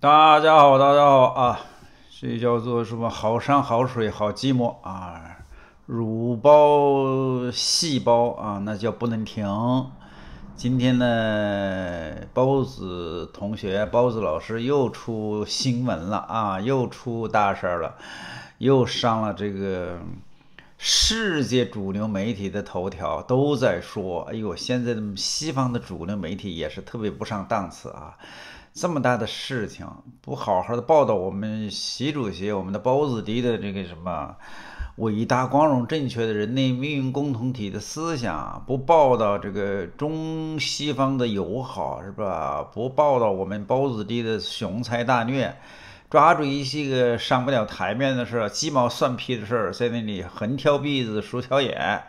大家好，大家好啊！这叫做什么好山好水好寂寞啊？乳包细胞啊，那叫不能停。今天呢，包子同学、包子老师又出新闻了啊，又出大事儿了，又上了这个世界主流媒体的头条，都在说。哎呦，现在的西方的主流媒体也是特别不上档次啊。这么大的事情，不好好的报道我们习主席、我们的包子弟的这个什么伟大、光荣、正确的人类命运共同体的思想，不报道这个中西方的友好，是吧？不报道我们包子弟的雄才大略，抓住一些个上不了台面的事儿、鸡毛蒜皮的事儿，在那里横挑鼻子竖挑眼，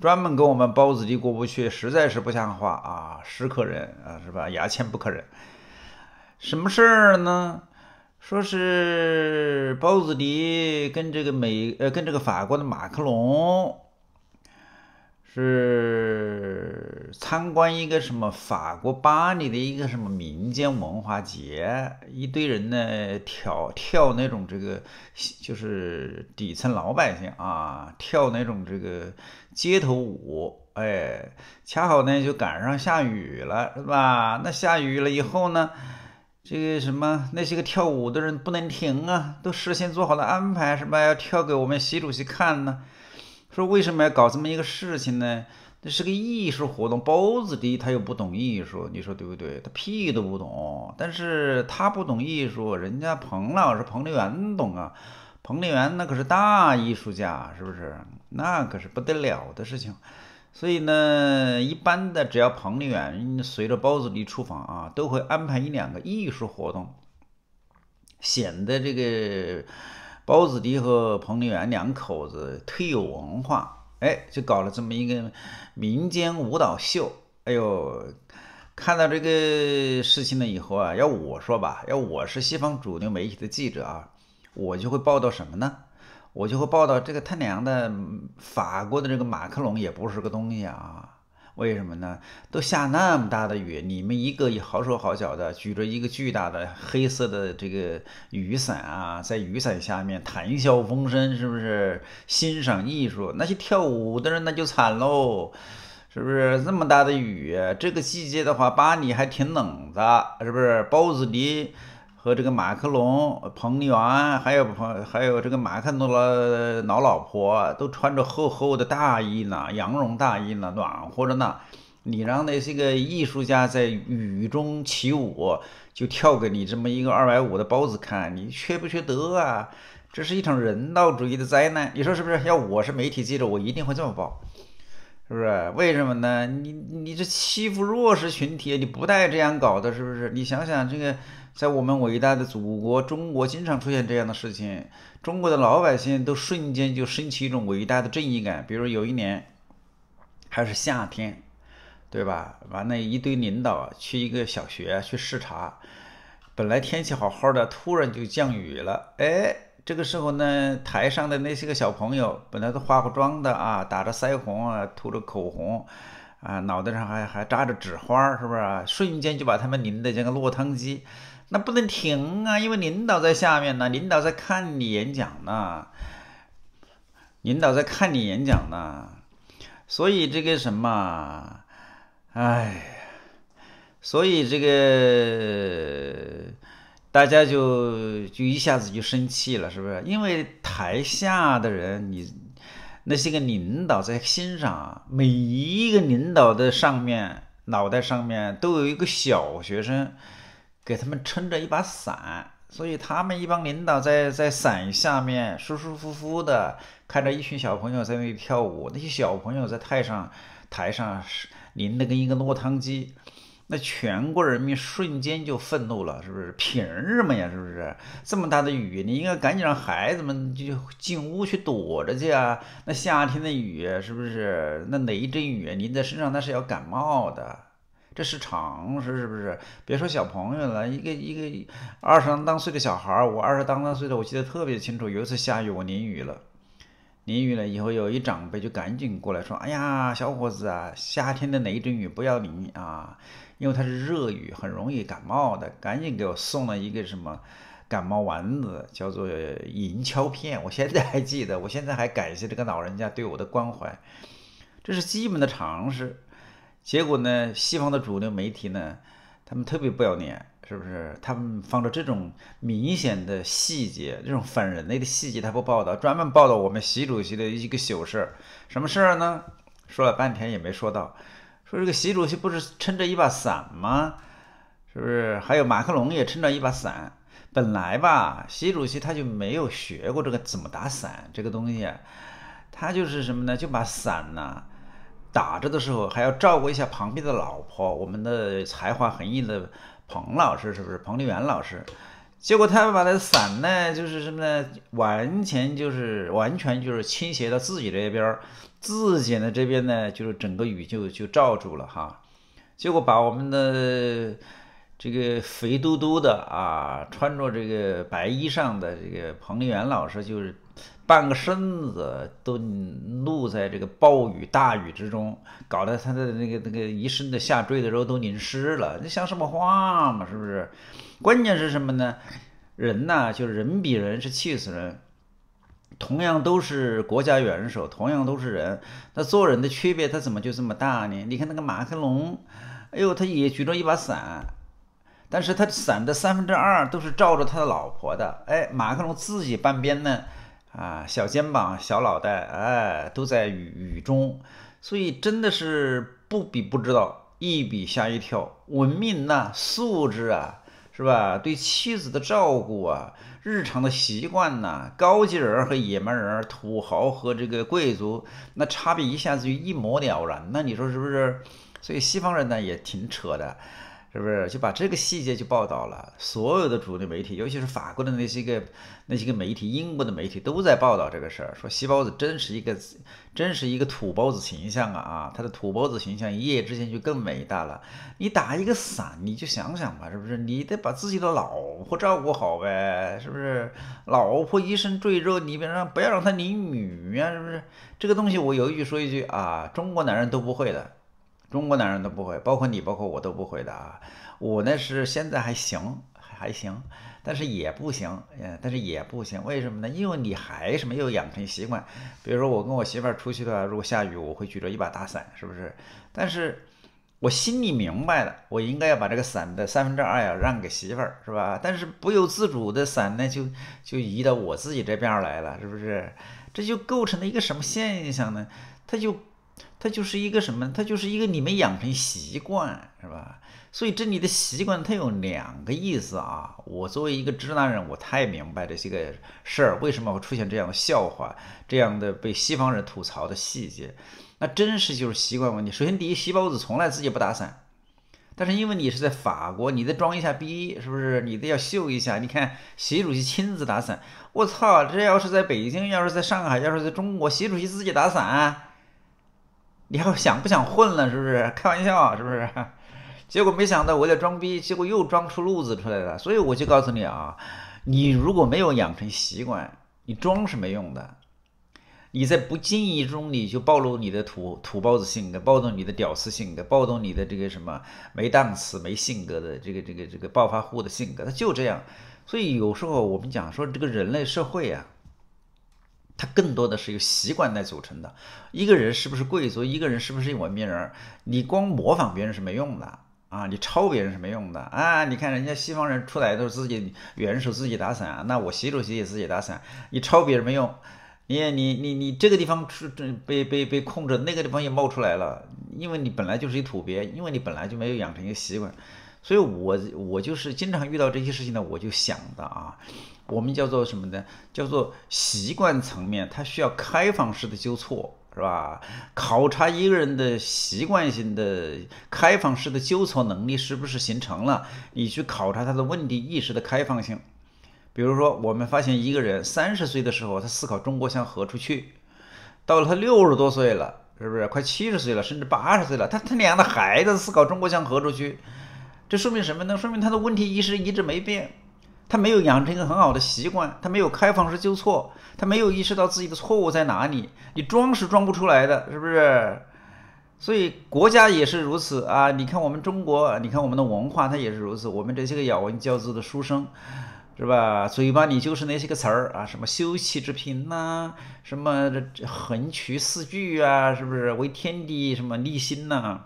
专门跟我们包子弟过不去，实在是不像话啊！是可忍啊，是吧？牙签不可忍。什么事儿呢？说是包子迪跟这个美呃跟这个法国的马克龙，是参观一个什么法国巴黎的一个什么民间文化节，一堆人呢跳跳那种这个就是底层老百姓啊跳那种这个街头舞，哎，恰好呢就赶上下雨了，是吧？那下雨了以后呢？这个什么那些个跳舞的人不能停啊，都事先做好了安排，什么要跳给我们习主席看呢？说为什么要搞这么一个事情呢？这是个艺术活动，包子的他又不懂艺术，你说对不对？他屁都不懂，但是他不懂艺术，人家彭老师彭丽媛懂啊，彭丽媛那可是大艺术家，是不是？那可是不得了的事情。所以呢，一般的，只要彭丽媛随着包子离出访啊，都会安排一两个艺术活动，显得这个包子迪和彭丽媛两口子忒有文化。哎，就搞了这么一个民间舞蹈秀。哎呦，看到这个事情了以后啊，要我说吧，要我是西方主流媒体的记者啊，我就会报道什么呢？我就会报道这个他娘的法国的这个马克龙也不是个东西啊！为什么呢？都下那么大的雨，你们一个也好手好脚的举着一个巨大的黑色的这个雨伞啊，在雨伞下面谈笑风生，是不是？欣赏艺术，那些跳舞的人那就惨喽，是不是？这么大的雨，这个季节的话，巴黎还挺冷的，是不是？包子离和这个马克龙、彭媛，还有朋，还有这个马克龙的老老婆，都穿着厚厚的大衣呢，羊绒大衣呢，暖和着呢。你让那些个艺术家在雨中起舞，就跳给你这么一个二百五的包子看，你缺不缺德啊？这是一场人道主义的灾难，你说是不是？要我是媒体记者，我一定会这么报，是不是？为什么呢？你你这欺负弱势群体，你不带这样搞的，是不是？你想想这个。在我们伟大的祖国中国，经常出现这样的事情。中国的老百姓都瞬间就升起一种伟大的正义感。比如有一年，还是夏天，对吧？完了一堆领导去一个小学去视察，本来天气好好的，突然就降雨了。哎，这个时候呢，台上的那些个小朋友本来都化过妆的啊，打着腮红啊，涂着口红。啊，脑袋上还还扎着纸花是不是？啊？瞬间就把他们淋得像个落汤鸡，那不能停啊，因为领导在下面呢，领导在看你演讲呢，领导在看你演讲呢，所以这个什么，哎，所以这个大家就就一下子就生气了，是不是？因为台下的人你。那些个领导在欣赏每一个领导的上面脑袋上面都有一个小学生，给他们撑着一把伞，所以他们一帮领导在在伞下面舒舒服服的看着一群小朋友在那里跳舞，那些小朋友在台上台上淋得跟一个落汤鸡。那全国人民瞬间就愤怒了，是不是？凭什么呀？是不是这么大的雨，你应该赶紧让孩子们就进屋去躲着去啊？那夏天的雨，是不是？那雷阵雨淋在身上，那是要感冒的，这是常识，是不是？别说小朋友了，一个一个二十当当岁的小孩儿，我二十当当岁的，我记得特别清楚。有一次下雨，我淋雨了，淋雨了以后，有一长辈就赶紧过来说：“哎呀，小伙子啊，夏天的雷阵雨不要淋啊。”因为它是热雨，很容易感冒的，赶紧给我送了一个什么感冒丸子，叫做银翘片。我现在还记得，我现在还感谢这个老人家对我的关怀。这是基本的常识。结果呢，西方的主流媒体呢，他们特别不要脸，是不是？他们放着这种明显的细节，这种反人类的细节，他不报道，专门报道我们习主席的一个糗事儿。什么事儿呢？说了半天也没说到。说这个习主席不是撑着一把伞吗？是不是？还有马克龙也撑着一把伞。本来吧，习主席他就没有学过这个怎么打伞这个东西，他就是什么呢？就把伞呢打着的时候，还要照顾一下旁边的老婆，我们的才华横溢的彭老师，是不是？彭丽媛老师。结果他们把那伞呢，就是什么呢？完全就是完全就是倾斜到自己这边儿，自己呢这边呢，就是整个雨就就罩住了哈。结果把我们的这个肥嘟嘟的啊，穿着这个白衣裳的这个彭丽媛老师就是。半个身子都露在这个暴雨大雨之中，搞得他的那个那个一身的下坠的时候都淋湿了。你像什么话嘛？是不是？关键是什么呢？人呐，就是人比人是气死人。同样都是国家元首，同样都是人，那做人的区别他怎么就这么大呢？你看那个马克龙，哎呦，他也举着一把伞，但是他伞的三分之二都是照着他的老婆的。哎，马克龙自己半边呢？啊，小肩膀、小脑袋，哎，都在雨中，所以真的是不比不知道，一比吓一跳。文明呐，素质啊，是吧？对妻子的照顾啊，日常的习惯呐，高级人和野蛮人、土豪和这个贵族，那差别一下子就一目了然。那你说是不是？所以西方人呢，也挺扯的。是不是就把这个细节就报道了？所有的主流媒体，尤其是法国的那些个、那些个媒体，英国的媒体都在报道这个事儿，说西包子真是一个，真是一个土包子形象啊啊！他的土包子形象一夜之间就更伟大了。你打一个伞，你就想想吧，是不是？你得把自己的老婆照顾好呗，是不是？老婆一身赘肉，你别让不要让她淋雨啊，是不是？这个东西我有一句说一句啊，中国男人都不会的。中国男人都不会，包括你，包括我都不会的啊。我呢是现在还行，还行，但是也不行，嗯，但是也不行。为什么呢？因为你还是没有养成习惯。比如说我跟我媳妇儿出去的话，如果下雨，我会举着一把大伞，是不是？但是，我心里明白了，我应该要把这个伞的三分之二要让给媳妇儿，是吧？但是不由自主的伞呢，就就移到我自己这边儿来了，是不是？这就构成了一个什么现象呢？它就。它就是一个什么？它就是一个你们养成习惯，是吧？所以这里的习惯它有两个意思啊。我作为一个直男人，我太明白这些个事儿为什么会出现这样的笑话，这样的被西方人吐槽的细节。那真是就是习惯问题。首先，第一，西包子从来自己不打伞，但是因为你是在法国，你得装一下逼，是不是？你得要秀一下。你看，习主席亲自打伞，我操！这要是在北京，要是在上海，要是在中国，习主席自己打伞。你还想不想混了？是不是 开玩笑？是不是？结果没想到，我在装逼，结果又装出路子出来了。所以我就告诉你啊，你如果没有养成习惯，你装是没用的。你在不经意中，你就暴露你的土土包子性格，暴露你的屌丝性格，暴露你的这个什么没档次、没性格的这个这个这个暴发户的性格，他就这样。所以有时候我们讲说这个人类社会啊，它更多的是由习惯来组成的。一个人是不是贵族，一个人是不是一文明人，你光模仿别人是没用的啊！你抄别人是没用的啊！你看人家西方人出来都是自己，元首自己打伞，那我习主席也自己打伞。你抄别人没用，你你你你这个地方出被被被控制，那个地方也冒出来了，因为你本来就是一土鳖，因为你本来就没有养成一个习惯。所以，我我就是经常遇到这些事情呢，我就想的啊。我们叫做什么呢？叫做习惯层面，它需要开放式的纠错，是吧？考察一个人的习惯性的开放式的纠错能力是不是形成了？你去考察他的问题意识的开放性。比如说，我们发现一个人三十岁的时候，他思考中国向何处去；到了他六十多岁了，是不是快七十岁了，甚至八十岁了，他他娘的还在思考中国向何处去？这说明什么呢？说明他的问题意识一直没变。他没有养成一个很好的习惯，他没有开放式纠错，他没有意识到自己的错误在哪里。你装是装不出来的，是不是？所以国家也是如此啊！你看我们中国，你看我们的文化，它也是如此。我们这些个咬文嚼字的书生，是吧？嘴巴里就是那些个词儿啊，什么修齐治平呐，什么横渠四句啊，是不是为天地什么立心呐。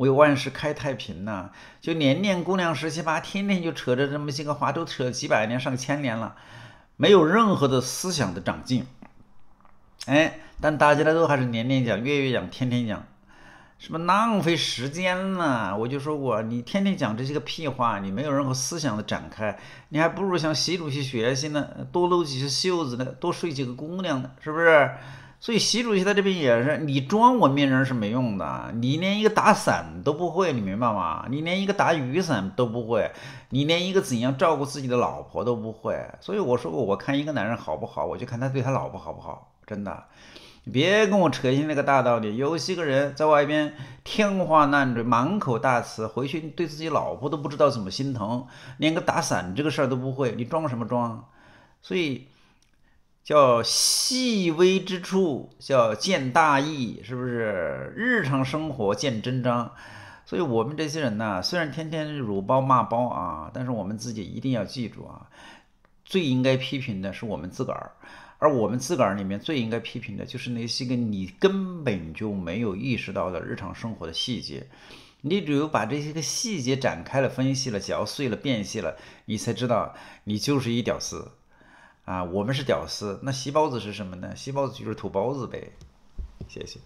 为万事开太平呐，就年年姑娘十七八，天天就扯着这么些个话，都扯几百年、上千年了，没有任何的思想的长进。哎，但大家呢都还是年年讲、月月讲、天天讲，什么浪费时间呢？我就说过，你天天讲这些个屁话，你没有任何思想的展开，你还不如向习主席学习呢，多撸几次袖子呢，多睡几个姑娘呢，是不是？所以，习主席在这边也是，你装文明人是没用的，你连一个打伞都不会，你明白吗？你连一个打雨伞都不会，你连一个怎样照顾自己的老婆都不会。所以我说过，我看一个男人好不好，我就看他对他老婆好不好，真的。你别跟我扯些那个大道理，有些个人在外边天花乱坠，满口大词，回去对自己老婆都不知道怎么心疼，连个打伞这个事儿都不会，你装什么装？所以。叫细微之处，叫见大义，是不是？日常生活见真章，所以我们这些人呢，虽然天天辱包骂包啊，但是我们自己一定要记住啊，最应该批评的是我们自个儿，而我们自个儿里面最应该批评的就是那些个你根本就没有意识到的日常生活的细节，你只有把这些个细节展开了分析了、嚼碎了、辨析了，你才知道你就是一屌丝。啊，我们是屌丝，那细包子是什么呢？细包子就是土包子呗。谢谢。